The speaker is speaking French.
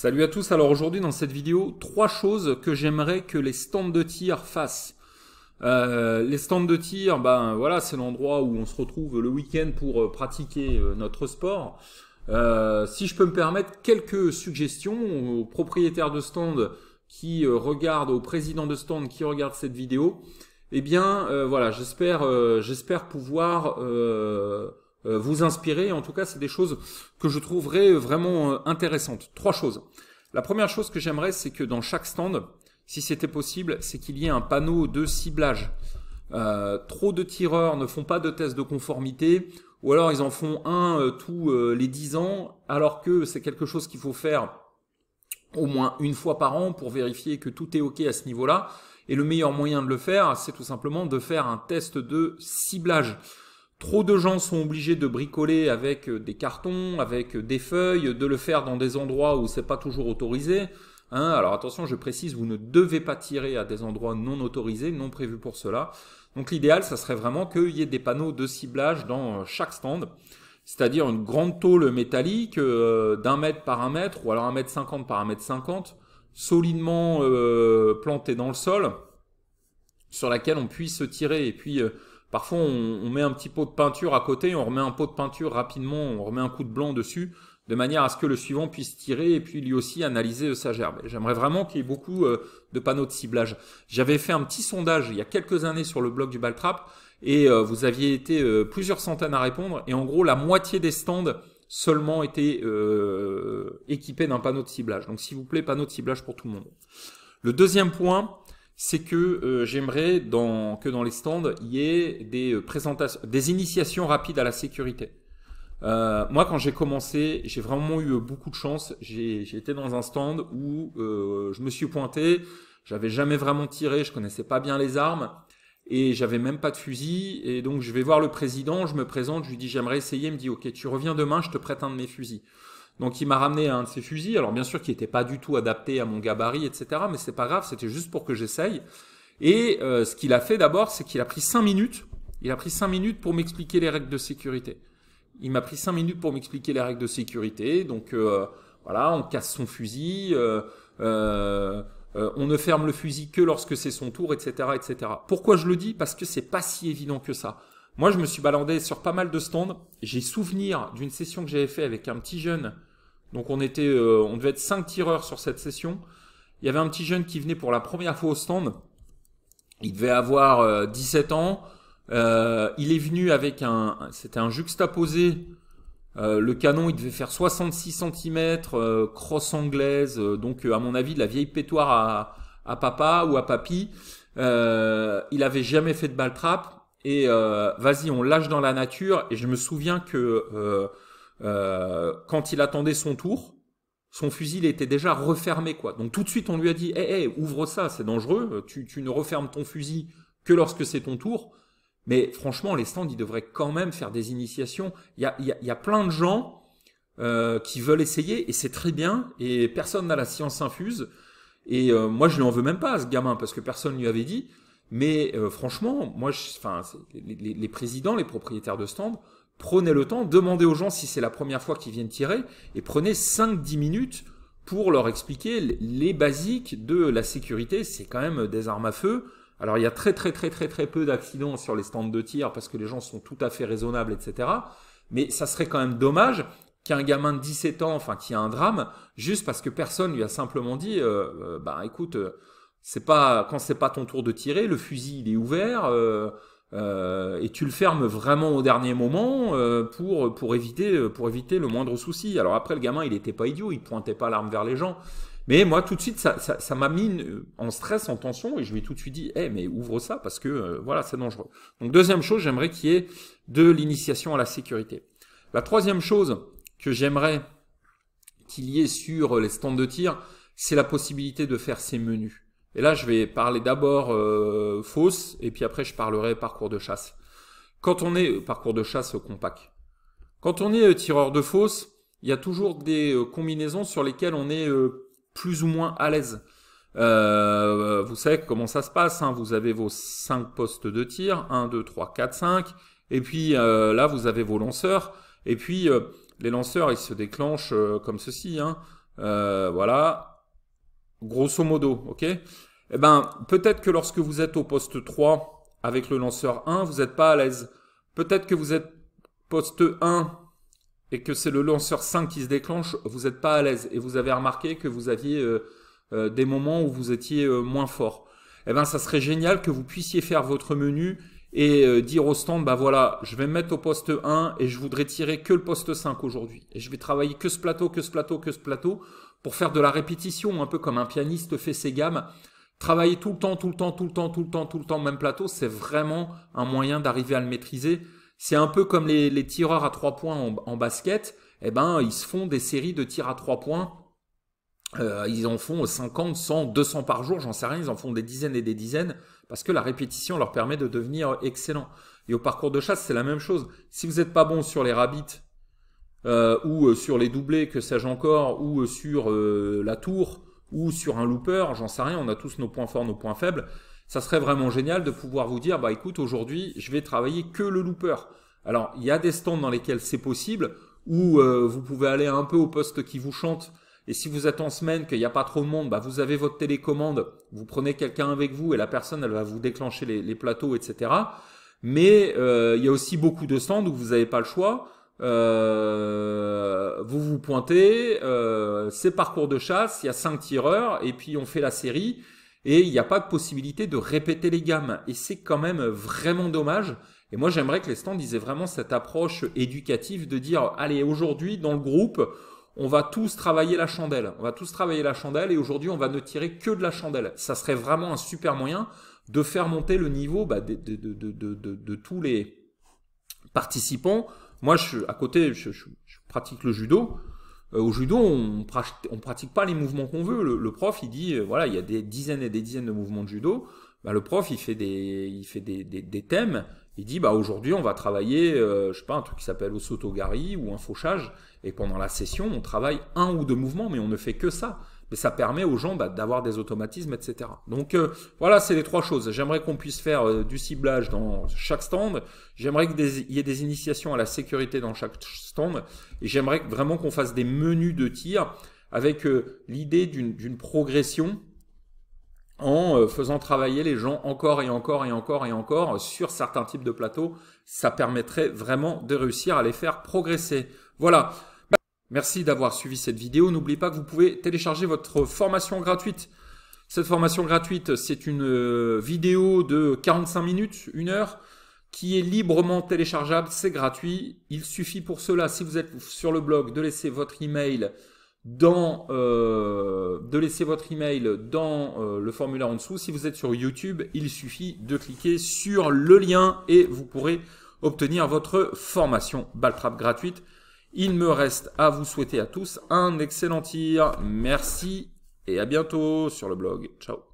Salut à tous, alors aujourd'hui dans cette vidéo, trois choses que j'aimerais que les stands de tir fassent. Euh, les stands de tir, ben voilà, c'est l'endroit où on se retrouve le week-end pour euh, pratiquer euh, notre sport. si je peux me permettre quelques suggestions aux propriétaires de stands qui regardent, aux présidents de stands qui regardent cette vidéo, eh bien voilà, j'espère j'espère pouvoir euh, vous inspirer. En tout cas, c'est des choses que je trouverais vraiment euh, intéressantes. Trois choses. La première chose que j'aimerais, c'est que dans chaque stand, si c'était possible, c'est qu'il y ait un panneau de ciblage. Euh, trop de tireurs ne font pas de test de conformité, ou alors ils en font un tous les 10 ans, alors que c'est quelque chose qu'il faut faire au moins une fois par an pour vérifier que tout est OK à ce niveau-là. Et le meilleur moyen de le faire, c'est tout simplement de faire un test de ciblage. Trop de gens sont obligés de bricoler avec euh, des cartons, avec euh, des feuilles, de le faire dans des endroits où c'est pas toujours autorisé. Hein. alors attention, je précise, vous ne devez pas tirer à des endroits non autorisés, non prévus pour cela. Donc l'idéal, ça serait vraiment qu'il y ait des panneaux de ciblage dans euh, chaque stand, c'est-à-dire une grande tôle métallique d'un mètre par un mètre, ou alors un mètre cinquante par un mètre cinquante, solidement plantée dans le sol, sur laquelle on puisse tirer. Et puis Parfois, on, met un petit pot de peinture à côté, on remet un pot de peinture rapidement, on remet un coup de blanc dessus, de manière à ce que le suivant puisse tirer et puis lui aussi analyser euh, sa gerbe. J'aimerais vraiment qu'il y ait beaucoup euh, de panneaux de ciblage. J'avais fait un petit sondage il y a quelques années sur le blog du Baltrap et euh, vous aviez été plusieurs centaines à répondre et en gros la moitié des stands seulement étaient équipés d'un panneau de ciblage. Donc s'il vous plaît, panneau de ciblage pour tout le monde. Le deuxième point, c'est que euh, j'aimerais que dans les stands, il y ait des euh, présentations, des initiations rapides à la sécurité. Euh, moi, quand j'ai commencé, j'ai vraiment eu beaucoup de chance. J'ai été dans un stand où je me suis pointé, j'avais jamais vraiment tiré, je connaissais pas bien les armes et j'avais même pas de fusil. Et donc, je vais voir le président, je me présente, je lui dis j'aimerais essayer. Il me dit ok, tu reviens demain, je te prête un de mes fusils. Donc il m'a ramené un de ses fusils, alors bien sûr qui n'était pas du tout adapté à mon gabarit, etc. Mais c'est pas grave, c'était juste pour que j'essaye. Et euh, ce qu'il a fait d'abord, c'est qu'il a pris cinq minutes. Il a pris cinq minutes pour m'expliquer les règles de sécurité. Il m'a pris cinq minutes pour m'expliquer les règles de sécurité. Donc euh, voilà, on casse son fusil, euh, on ne ferme le fusil que lorsque c'est son tour, etc., etc. Pourquoi je le dis Parce que c'est pas si évident que ça. Moi, je me suis balandé sur pas mal de stands. J'ai souvenir d'une session que j'avais fait avec un petit jeune donc on était, euh, on devait être cinq tireurs sur cette session. Il y avait un petit jeune qui venait pour la première fois au stand. Il devait avoir 17 euh, ans. Euh, il est venu avec un, c'était un juxtaposé. le canon, il devait faire 66 cm, crosse anglaise, donc à mon avis de la vieille pétoire à, à papa ou à papy. il avait jamais fait de balle trap et vas-y, on lâche dans la nature. Et je me souviens que euh, quand il attendait son tour, son fusil était déjà refermé, quoi. Donc tout de suite, on lui a dit, hé, eh, eh, ouvre ça, c'est dangereux, euh, tu, ne refermes ton fusil que lorsque c'est ton tour. Mais franchement, les stands, ils devraient quand même faire des initiations. Il y a, plein de gens euh, qui veulent essayer, et c'est très bien, et personne n'a la science infuse. Et moi, je n'en veux même pas à ce gamin, parce que personne lui avait dit. Mais euh, franchement, moi, je, enfin, les, présidents, les propriétaires de stands, prenez le temps, demandez aux gens si c'est la première fois qu'ils viennent tirer, et prenez 5-10 minutes pour leur expliquer les basiques de la sécurité. C'est quand même des armes à feu. Alors il y a très très très très très peu d'accidents sur les stands de tir parce que les gens sont tout à fait raisonnables, etc. Mais ça serait quand même dommage qu'un gamin de 17 ans, enfin qui a un drame, juste parce que personne lui a simplement dit, euh, euh, bah écoute, c'est pas quand c'est pas ton tour de tirer, le fusil il est ouvert euh, euh, et tu le fermes vraiment au dernier moment euh, pour pour éviter pour éviter le moindre souci. Alors après le gamin il était pas idiot, il pointait pas l'arme vers les gens. Mais moi tout de suite ça m'a mis en stress, en tension et je lui ai tout de suite dit "Eh mais ouvre ça parce que voilà, c'est dangereux." Donc deuxième chose, j'aimerais qu'il y ait de l'initiation à la sécurité. La troisième chose que j'aimerais qu'il y ait sur les stands de tir, c'est la possibilité de faire ces menus. Et là, je vais parler d'abord euh, fausse, et puis après, je parlerai parcours de chasse. Quand on est parcours de chasse compact, quand on est euh, tireur de fausse, il y a toujours des euh, combinaisons sur lesquelles on est plus ou moins à l'aise. vous savez comment ça se passe, hein, vous avez vos 5 postes de tir, 1, 2, 3, 4, 5, et puis là vous avez vos lanceurs, et puis les lanceurs ils se déclenchent comme ceci, hein, voilà, grosso modo, ok eh ben, peut-être que lorsque vous êtes au poste 3 avec le lanceur 1, vous n'êtes pas à l'aise. Peut-être que vous êtes poste 1 et que c'est le lanceur 5 qui se déclenche, vous n'êtes pas à l'aise. Et vous avez remarqué que vous aviez euh, euh, des moments où vous étiez euh, moins fort. Eh ben, ça serait génial que vous puissiez faire votre menu et dire au stand, bah voilà, je vais me mettre au poste 1 et je voudrais tirer que le poste 5 aujourd'hui. Et je vais travailler que ce plateau, que ce plateau, que ce plateau pour faire de la répétition, un peu comme un pianiste fait ses gammes travailler tout le temps, tout le temps, tout le temps, tout le temps, tout le temps, même plateau, c'est vraiment un moyen d'arriver à le maîtriser. C'est un peu comme les, tireurs à trois points en, basket. Eh ben, ils se font des séries de tirs à trois points. Euh, ils en font 50, 100, 200 par jour, j'en sais rien. Ils en font des dizaines et des dizaines parce que la répétition leur permet de devenir excellent. Et au parcours de chasse, c'est la même chose. Si vous n'êtes pas bon sur les rabbits euh, ou euh, sur les doublés, que sais-je encore, ou sur la tour, ou sur un looper, j'en sais rien, on a tous nos points forts, nos points faibles. Ça serait vraiment génial de pouvoir vous dire, bah écoute, aujourd'hui, je vais travailler que le looper. Alors, il y a des stands dans lesquels c'est possible, où euh, vous pouvez aller un peu au poste qui vous chante. Et si vous êtes en semaine, qu'il n'y a pas trop de monde, bah vous avez votre télécommande, vous prenez quelqu'un avec vous et la personne, elle va vous déclencher les, plateaux, etc. Mais euh, il y a aussi beaucoup de stands où vous n'avez pas le choix. Euh, vous vous pointez, euh, c'est parcours de chasse, il y a cinq tireurs, et puis on fait la série, et il n'y a pas de possibilité de répéter les gammes. Et c'est quand même vraiment dommage. Et moi j'aimerais que les stands disaient vraiment cette approche éducative de dire, allez, aujourd'hui dans le groupe, on va tous travailler la chandelle. On va tous travailler la chandelle, et aujourd'hui on va ne tirer que de la chandelle. Ça serait vraiment un super moyen de faire monter le niveau bah, de, de, de, de tous les participants moi, je à côté, je, pratique le judo. Euh, au judo, on pratique, pratique pas les mouvements qu'on veut. Le, prof, il dit, euh, voilà, il y a des dizaines et des dizaines de mouvements de judo. Bah, le prof, il fait des, il fait des, des, thèmes. Il dit, bah aujourd'hui, on va travailler, euh, je sais pas, un truc qui s'appelle soto-gari ou un fauchage. Et pendant la session, on travaille un ou deux mouvements, mais on ne fait que ça mais ça permet aux gens bah, d'avoir des automatismes, etc. Donc euh, voilà, c'est les trois choses. J'aimerais qu'on puisse faire euh, du ciblage dans chaque stand, j'aimerais qu'il y ait des initiations à la sécurité dans chaque stand, et j'aimerais vraiment qu'on fasse des menus de tir avec euh, l'idée d'une progression en faisant travailler les gens encore et encore et encore et encore sur certains types de plateaux. Ça permettrait vraiment de réussir à les faire progresser. Voilà. Merci d'avoir suivi cette vidéo. N'oubliez pas que vous pouvez télécharger votre formation gratuite. Cette formation gratuite, c'est une euh, vidéo de 45 minutes, une heure, qui est librement téléchargeable, c'est gratuit. Il suffit pour cela, si vous êtes sur le blog, de laisser votre email dans, euh, de laisser votre email dans euh, le formulaire en dessous. Si vous êtes sur YouTube, il suffit de cliquer sur le lien et vous pourrez obtenir votre formation Baltrap gratuite. Il me reste à vous souhaiter à tous un excellent tir. Merci et à bientôt sur le blog. Ciao.